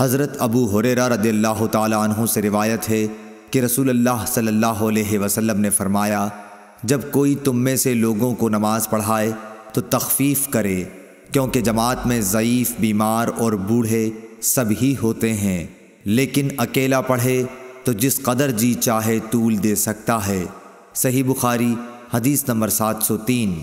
हज़रत अबू हुर रदील्ला तु से रिवायत है कि रसूल अल्लाह सल्लल्लाहु ने फरमाया जब कोई तुम में से लोगों को नमाज़ पढ़ाए तो तखफीफ करे क्योंकि जमात में ज़यीफ़ बीमार और बूढ़े सब ही होते हैं लेकिन अकेला पढ़े तो जिस कदर जी चाहे तूल दे सकता है सही बुखारी हदीस नंबर सात सौ तीन